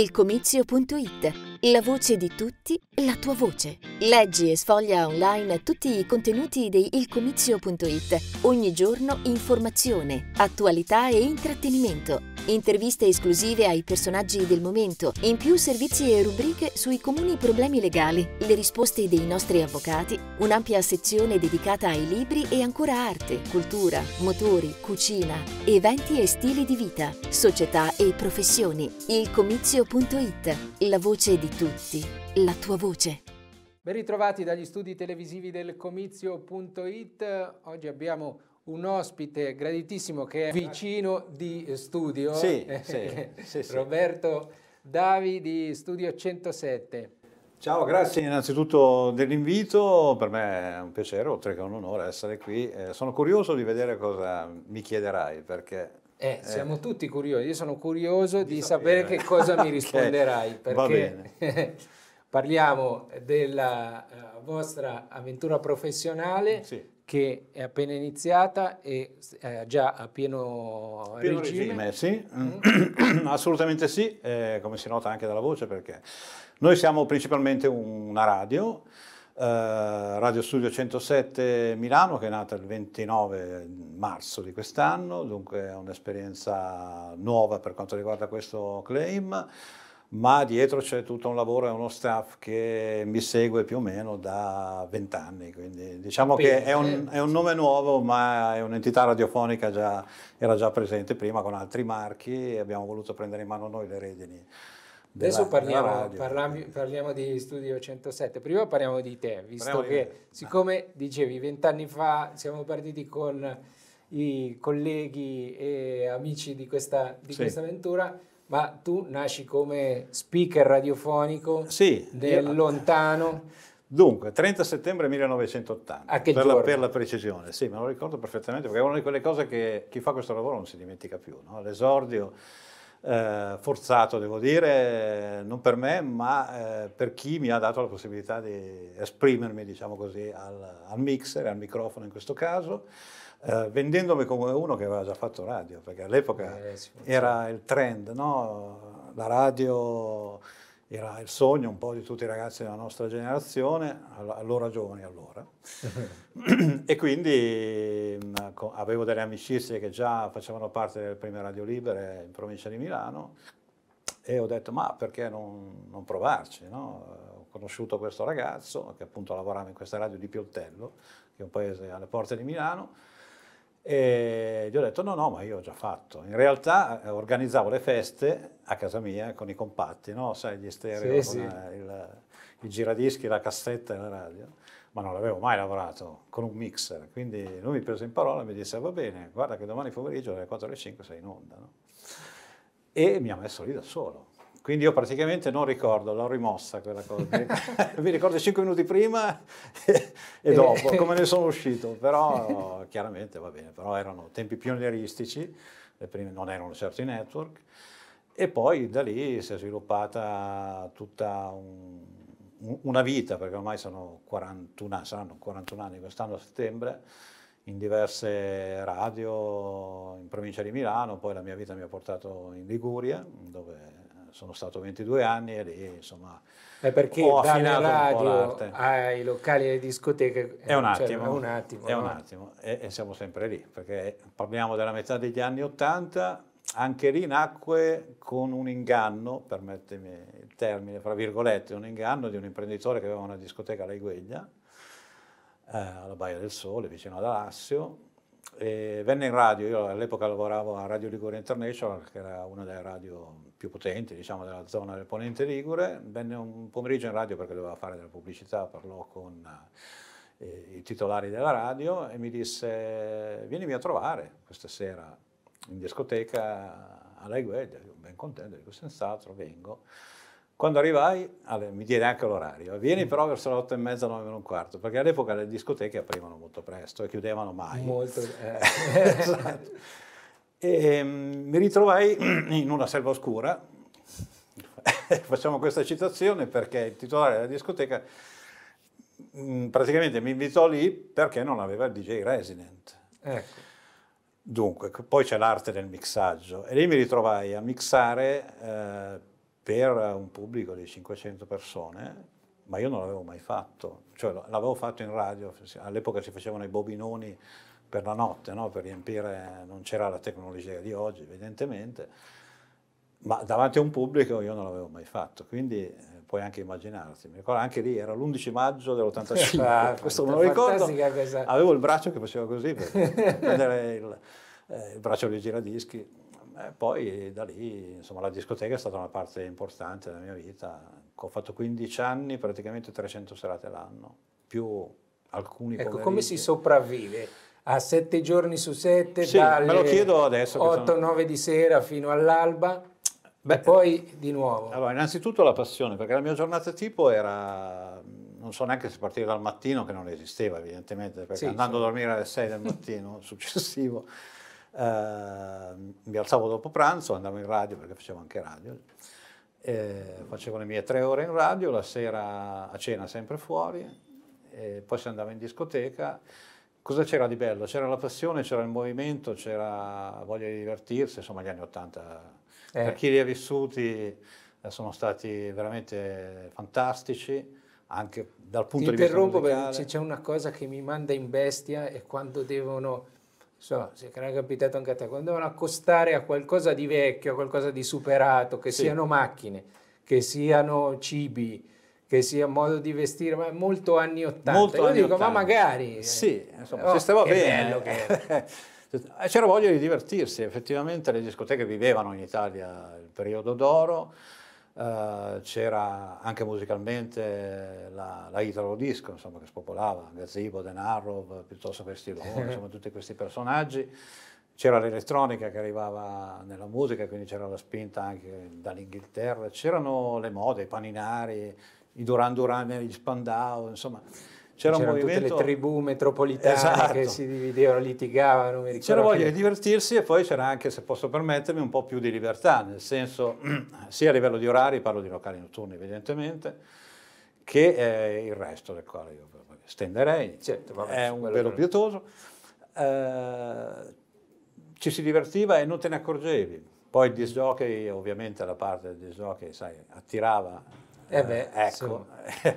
ilcomizio.it. La voce di tutti, la tua voce. Leggi e sfoglia online tutti i contenuti di ilcomizio.it. Ogni giorno informazione, attualità e intrattenimento. Interviste esclusive ai personaggi del momento, in più servizi e rubriche sui comuni problemi legali, le risposte dei nostri avvocati, un'ampia sezione dedicata ai libri e ancora arte, cultura, motori, cucina, eventi e stili di vita, società e professioni. Ilcomizio.it, la voce di tutti, la tua voce. Ben ritrovati dagli studi televisivi del comizio.it. Oggi abbiamo un ospite graditissimo che è vicino di studio, sì, eh, eh, sì, sì, Roberto Davi di Studio 107. Ciao, grazie innanzitutto dell'invito, per me è un piacere, oltre che un onore essere qui. Eh, sono curioso di vedere cosa mi chiederai, perché... Eh, eh siamo tutti curiosi, io sono curioso di, di sapere. sapere. che cosa mi risponderai, perché... Parliamo della eh, vostra avventura professionale sì. che è appena iniziata e eh, già a pieno, a pieno regime. regime eh, sì. Mm. Assolutamente sì, eh, come si nota anche dalla voce perché noi siamo principalmente una radio, eh, Radio Studio 107 Milano che è nata il 29 marzo di quest'anno, dunque è un'esperienza nuova per quanto riguarda questo claim ma dietro c'è tutto un lavoro e uno staff che mi segue più o meno da vent'anni, quindi diciamo che è un, eh, è un, nome nuovo, ma è un'entità radiofonica già, era già presente prima con altri marchi e abbiamo voluto prendere in mano noi le redini. Della, Adesso parliamo, parlam, parliamo, di Studio 107, prima parliamo di te, visto parliamo che di... siccome dicevi vent'anni fa siamo partiti con i colleghi e amici di questa, di sì. questa avventura, ma tu nasci come speaker radiofonico sì, del io... lontano. Dunque, 30 settembre 1980, a che per la, per la, precisione, sì, me lo ricordo perfettamente perché è una di quelle cose che chi fa questo lavoro non si dimentica più, no? l'esordio eh, forzato, devo dire, non per me, ma eh, per chi mi ha dato la possibilità di esprimermi, diciamo così, al, al mixer, al microfono in questo caso. Eh, vendendomi come uno che aveva già fatto radio, perché all'epoca eh, era il trend, no? la radio era il sogno un po' di tutti i ragazzi della nostra generazione, allora giovani allora. e quindi mm, avevo delle amicizie che già facevano parte delle prime radio libere in provincia di Milano e ho detto ma perché non, non provarci? No? Ho conosciuto questo ragazzo che appunto lavorava in questa radio di Pioltello, che è un paese alle porte di Milano, e gli ho detto no, no, ma io ho già fatto. In realtà eh, organizzavo le feste a casa mia con i compatti, no? Sai, gli stereo, sì, sì. Eh, il, il, giradischi, la cassetta e la radio. Ma non l'avevo mai lavorato con un mixer. Quindi lui mi prese in parola e mi disse va bene, guarda che domani pomeriggio alle 4 alle 5 sei in onda. No? E mi ha messo lì da solo. Quindi io praticamente non ricordo, l'ho rimossa quella cosa. Mi ricordo 5 minuti prima e dopo, come ne sono uscito. Però chiaramente va bene, però erano tempi pionieristici, prime, non erano certi i network. E poi da lì si è sviluppata tutta un, una vita, perché ormai sono 41 anni, saranno 41 anni quest'anno a settembre, in diverse radio in provincia di Milano, poi la mia vita mi ha portato in Liguria, dove sono stato 22 anni e lì insomma è perché ho affinato radio l'arte. ai locali alle discoteche è un cioè, attimo, cioè, è un attimo, è no? un eh. attimo e, e, siamo sempre lì perché parliamo della metà degli anni 80 anche lì nacque con un inganno, permettimi il termine, fra virgolette, un inganno di un imprenditore che aveva una discoteca alla Igueglia, eh, alla Baia del Sole, vicino ad Alassio, e venne in radio, io all'epoca lavoravo a Radio Ligure International, che era una delle radio più potenti, diciamo, della zona del Ponente Ligure, venne un pomeriggio in radio perché doveva fare della pubblicità, parlò con eh, i titolari della radio e mi disse vienimi a trovare questa sera in discoteca a alla Iguedia, ben contento, dico senz'altro vengo. Quando arrivai, allora, mi diede anche l'orario, vieni mm. però verso le otto e mezza, nove e un quarto, perché all'epoca le discoteche aprivano molto presto e chiudevano mai. Molto, eh. esatto. E, ehm, mi ritrovai in una selva oscura, facciamo questa citazione perché il titolare della discoteca mm, praticamente mi invitò lì perché non aveva il DJ resident. Ecco. Dunque, poi c'è l'arte del mixaggio e lì mi ritrovai a mixare... Eh, per un pubblico di 500 persone, ma io non l'avevo mai fatto, cioè l'avevo fatto in radio, all'epoca si facevano i bobinoni per la notte, no? per riempire, non c'era la tecnologia di oggi evidentemente, ma davanti a un pubblico io non l'avevo mai fatto, quindi eh, puoi anche immaginarti. Mi ricordo anche lì, era l'11 maggio dell'85, ah, questo me lo ricordo, avevo il braccio che faceva così, per prendere il, eh, il braccio dei giradischi, eh, poi da lì, insomma, la discoteca è stata una parte importante della mia vita. Ho fatto 15 anni, praticamente 300 serate l'anno, più alcuni Ecco, pomeriggi. come si sopravvive? A sette giorni su sette, sì, dalle me lo chiedo adesso. 8-9 sono... di sera fino all'alba? Beh, e poi di nuovo. Allora, innanzitutto la passione, perché la mia giornata tipo era non so neanche se partire dal mattino che non esisteva evidentemente, perché sì, andando sì. a dormire alle 6 del mattino successivo Ehm, mi alzavo dopo pranzo, andavo in radio perché facevo anche radio, facevo le mie tre ore in radio, la sera a cena sempre fuori, poi si andava in discoteca. Cosa c'era di bello? C'era la passione, c'era il movimento, c'era voglia di divertirsi, insomma gli anni Ottanta, eh. per chi li ha vissuti, eh, sono stati veramente fantastici anche dal punto Ti di vista musicale. Ti interrompo perché c'è una cosa che mi manda in bestia è quando devono so, se è capitato anche a te, quando devono accostare a qualcosa di vecchio, a qualcosa di superato, che sì. siano macchine, che siano cibi, che sia modo di vestire, ma molto anni 80. Molto Io anni dico, 80. ma magari... Eh, sì, insomma, oh, se stava bene. Eh. C'era voglia di divertirsi, effettivamente le discoteche vivevano in Italia il periodo d'oro, eh, c'era anche musicalmente la, la Italo Disco insomma, che spopolava, Gazzibo, Denarov, piuttosto Pestilone, insomma tutti questi personaggi. C'era l'elettronica che arrivava nella musica, quindi c'era la spinta anche dall'Inghilterra, c'erano le mode, i paninari, i Duran Duran, gli Spandau, insomma c'era un movimento... tutte le tribù metropolitane esatto. che si dividevano, litigavano. c'era voglia di divertirsi e poi c'era anche, se posso permettermi, un po' più di libertà, nel senso sia a livello di orari, parlo di locali notturni evidentemente, che eh, il resto del quale io stenderei, certo, vabbè, è un velo pietoso. Eh, ci si divertiva e non te ne accorgevi. Poi il disjockey, ovviamente la parte del disjockey, sai, attirava eh beh, eh, ecco. Sì.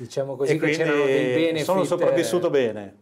Diciamo così e che c'erano dei benefit. Sono sopravvissuto bene.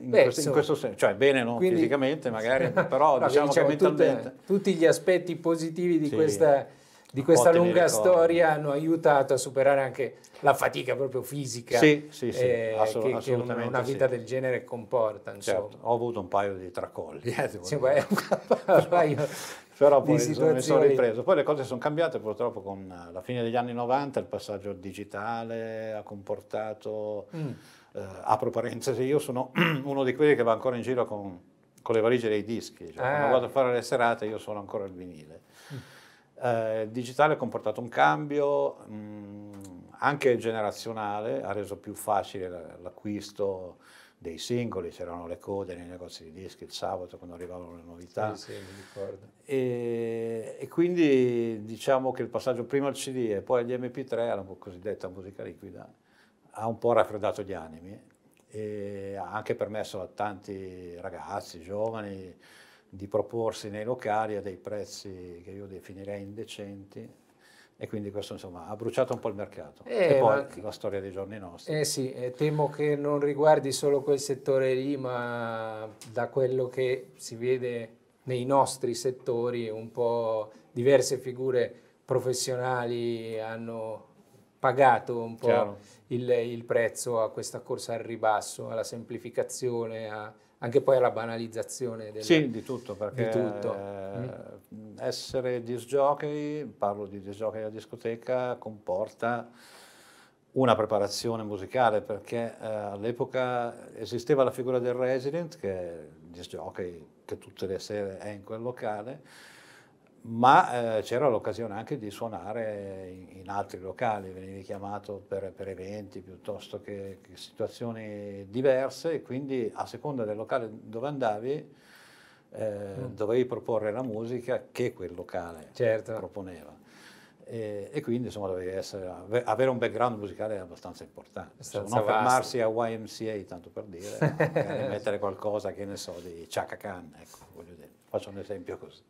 In, Beh, questo, in, questo, senso, cioè bene non quindi, fisicamente magari, però no, diciamo, diciamo, che diciamo, mentalmente... Tutte, tutti gli aspetti positivi di sì. questa di questa lunga storia hanno aiutato a superare anche la fatica proprio fisica sì, sì, sì, eh, che, che, una vita del genere comporta. Certo. Ho avuto un paio di tracolli. Eh, sì, beh, un però poi sono, mi sono ripreso. Poi le cose sono cambiate purtroppo con eh, la fine degli anni 90, il passaggio al digitale ha comportato, mm. eh, apro parentesi, io sono uno di quelli che va ancora in giro con, con le valigie dei dischi, cioè, ah. quando vado a fare le serate io sono ancora il vinile. Mm eh, il digitale ha comportato un cambio mh, mm, anche generazionale, ha reso più facile l'acquisto dei singoli, c'erano le code nei negozi di dischi il sabato quando arrivavano le novità. Sì, sì, e, e, quindi diciamo che il passaggio prima al CD e poi agli MP3, alla cosiddetta musica liquida, ha un po' raffreddato gli animi e ha anche permesso a tanti ragazzi, giovani, di proporsi nei locali a dei prezzi che io definirei indecenti e quindi questo insomma ha bruciato un po' il mercato eh, e poi ma... la storia dei giorni nostri. Eh sì, eh, temo che non riguardi solo quel settore lì, ma da quello che si vede nei nostri settori un po' diverse figure professionali hanno pagato un po' il, il prezzo a questa corsa al ribasso, alla semplificazione, a anche poi alla banalizzazione del, sì, di tutto, perché di tutto. Eh, essere disjockey, parlo di disjockey alla discoteca, comporta una preparazione musicale perché eh, all'epoca esisteva la figura del resident che è il disc che tutte le sere è in quel locale ma eh, c'era l'occasione anche di suonare in, in altri locali, venivi chiamato per, per eventi piuttosto che, che, situazioni diverse quindi a seconda del locale dove andavi eh, mm. dovevi proporre la musica che quel locale certo. proponeva. E, e, quindi insomma dovevi essere, avere un background musicale abbastanza importante, non fermarsi a YMCA tanto per dire, magari mettere qualcosa che ne so di Chaka Khan, ecco, voglio dire, faccio un esempio così.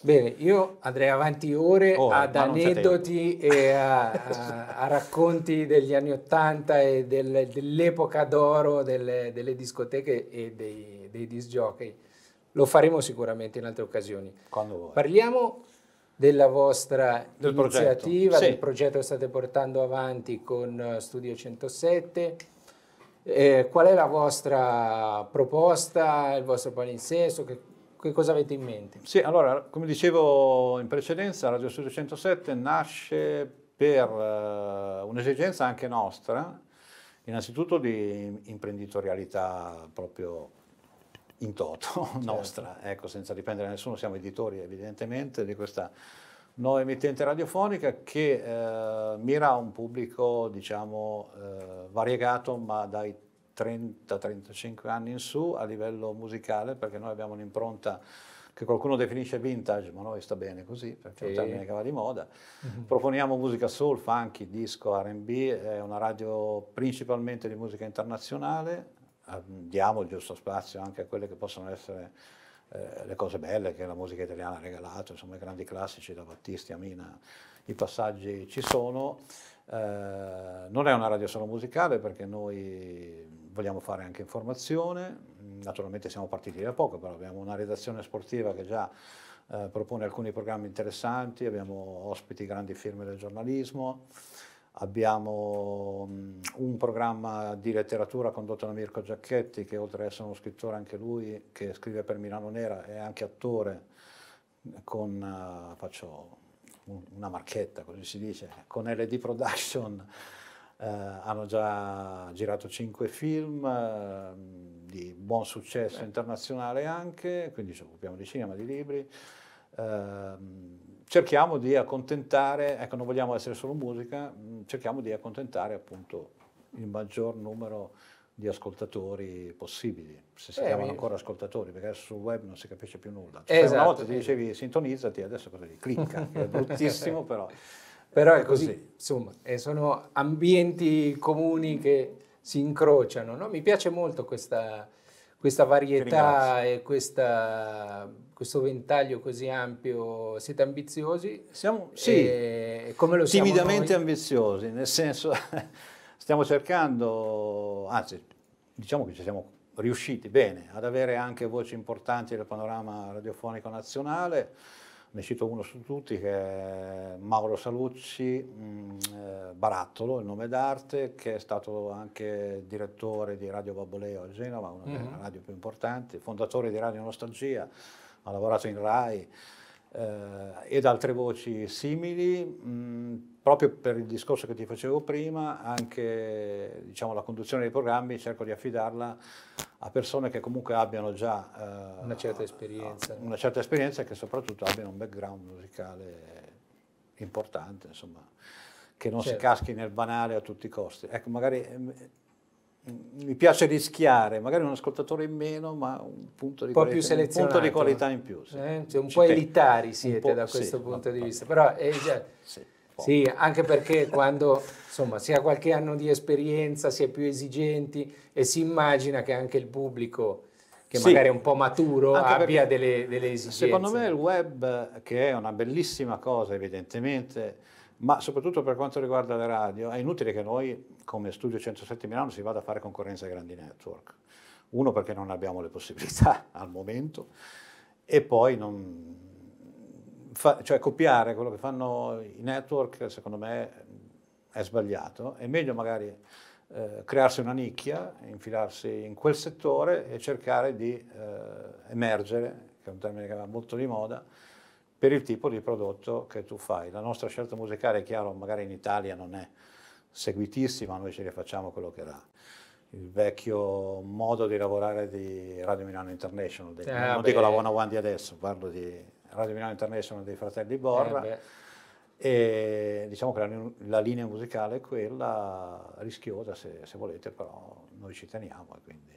Bene, io andrei avanti ore oh, ad aneddoti e a, a, a, racconti degli anni Ottanta e del, dell'epoca d'oro delle, delle, discoteche e dei, dei disc jockey. Lo faremo sicuramente in altre occasioni. Quando vuoi. Parliamo della vostra del iniziativa, progetto. del progetto che state portando avanti con eh, Studio 107. Eh, qual è la vostra proposta, il vostro palinsesto, che che cosa avete in mente? Sì, allora, come dicevo in precedenza, Radio Studio 107 nasce per uh, un'esigenza anche nostra, innanzitutto di imprenditorialità proprio in toto, certo. nostra, ecco, senza dipendere da nessuno, siamo editori evidentemente di questa nuova emittente radiofonica che uh, mira a un pubblico, diciamo, uh, variegato, ma dai 30-35 anni in su a livello musicale, perché noi abbiamo un'impronta che qualcuno definisce vintage, ma noi sta bene così, perché è un termine che va di moda. Mm-hmm. Proponiamo musica soul, funky, disco, RB, è una radio principalmente di musica internazionale, diamo il giusto spazio anche a quelle che possono essere eh, le cose belle che la musica italiana ha regalato, insomma i grandi classici da Battisti a Mina, i passaggi ci sono. Eh, non è una radio solo musicale perché noi vogliamo fare anche informazione, naturalmente siamo partiti da poco, però abbiamo una redazione sportiva che già eh, propone alcuni programmi interessanti, abbiamo ospiti grandi firme del giornalismo, abbiamo um, un programma di letteratura condotto da Mirko Giacchetti che oltre ad essere uno scrittore anche lui, che scrive per Milano Nera, è anche attore con, uh, faccio una marchetta, così si dice, con LD Production eh, hanno già girato cinque film eh, di buon successo internazionale anche, quindi ci occupiamo di cinema, di libri. Eh, cerchiamo di accontentare, ecco non vogliamo essere solo musica, mm, cerchiamo di accontentare appunto il maggior numero di di ascoltatori possibili, se si eh, chiamano ancora ascoltatori, perché adesso sul web non si capisce più nulla. Cioè, esatto, una volta ti eh. dicevi sintonizzati, adesso cosa dici? Clicca, è bruttissimo però. Eh, però è così, così. insomma, eh, sono ambienti comuni che si incrociano. No? Mi piace molto questa, questa varietà e questa, questo ventaglio così ampio. Siete ambiziosi? Siamo, sì, e, come lo timidamente ambiziosi, nel senso... Stiamo cercando, anzi diciamo che ci siamo riusciti bene ad avere anche voci importanti del panorama radiofonico nazionale. Ne cito uno su tutti che è Mauro Salucci, mh, mm, eh, Barattolo, il nome d'arte, che è stato anche direttore di Radio Babboleo a Genova, una delle mm-hmm. radio più importanti, fondatore di Radio Nostalgia, ha lavorato in RAI eh, ed altre voci simili. Mh, mm, proprio per il discorso che ti facevo prima, anche diciamo, la conduzione dei programmi cerco di affidarla a persone che comunque abbiano già eh, una certa esperienza. Una certa esperienza e che soprattutto abbiano un background musicale importante, insomma, che non certo. si caschi nel banale a tutti i costi. Ecco, magari mm, mm, mi piace rischiare, magari un ascoltatore in meno, ma un punto di, un po più selezionato. un punto di qualità, in più. Sì. Eh? Cioè, un Ci po' elitari siete po', da questo sì, punto ma, di vista, però è eh, già... Sì po'. Sì, anche perché quando insomma, si ha qualche anno di esperienza, si è più esigenti e si immagina che anche il pubblico che sì. magari è un po' maturo anche abbia delle, delle esigenze. Secondo me il web, che è una bellissima cosa evidentemente, ma soprattutto per quanto riguarda le radio, è inutile che noi come Studio 107 Milano si vada a fare concorrenza ai grandi network. Uno perché non abbiamo le possibilità al momento e poi non, fa, cioè copiare quello che fanno i network, secondo me è sbagliato. È meglio magari eh, crearsi una nicchia, infilarsi in quel settore e cercare di eh, emergere, che è un termine che va molto di moda, per il tipo di prodotto che tu fai. La nostra scelta musicale, è chiaro, magari in Italia non è seguitissima, noi ce ne facciamo quello che era il vecchio modo di lavorare di Radio Milano International, di, eh, non beh. dico la one di adesso, parlo di Radio Milano International dei fratelli Borra. Eh e diciamo che la, la, linea musicale è quella rischiosa se, se volete, però noi ci teniamo. Quindi.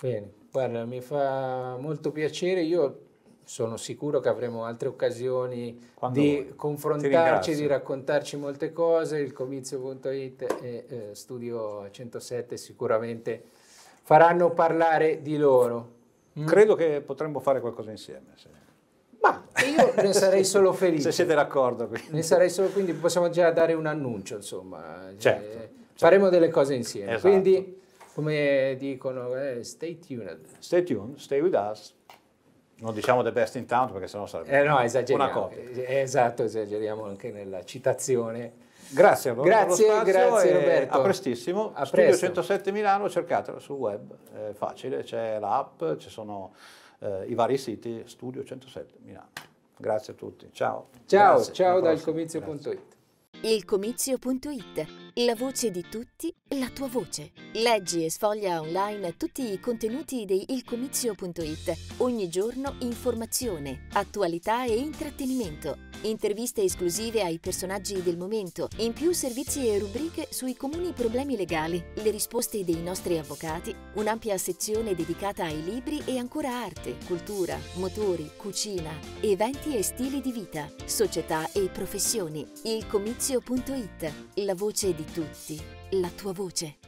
Bene, guarda, mi fa molto piacere. Io sono sicuro che avremo altre occasioni Quando di vuoi. confrontarci, di raccontarci molte cose. Il comizio.it e eh, Studio 107 sicuramente faranno parlare di loro. Mm? Credo che potremmo fare qualcosa insieme. Sì. Io ne sarei solo felice. Se siete d'accordo. Ne sarei solo, quindi possiamo già dare un annuncio, insomma. Eh, certo, cioè, Faremo certo. delle cose insieme. Esatto. Quindi, come dicono, eh, stay tuned. Stay tuned, stay with us. Non diciamo the best in town perché sennò sarebbe eh no, una copia. Esatto, esageriamo anche nella citazione. Grazie, a grazie, grazie Roberto. A prestissimo. A Studio 107 Milano, cercatelo sul web, è facile, c'è l'app, ci sono eh, i vari siti Studio 107 Milano. Grazie a tutti, ciao. Ciao, Grazie. ciao dal comizio.it. Il comizio.it, la voce di tutti, la tua voce. Leggi e sfoglia online tutti i contenuti di ilcomizio.it, ogni giorno informazione, attualità e intrattenimento interviste esclusive ai personaggi del momento, in più servizi e rubriche sui comuni problemi legali, le risposte dei nostri avvocati, un'ampia sezione dedicata ai libri e ancora arte, cultura, motori, cucina, eventi e stili di vita, società e professioni. Il comizio.it, la voce di tutti, la tua voce.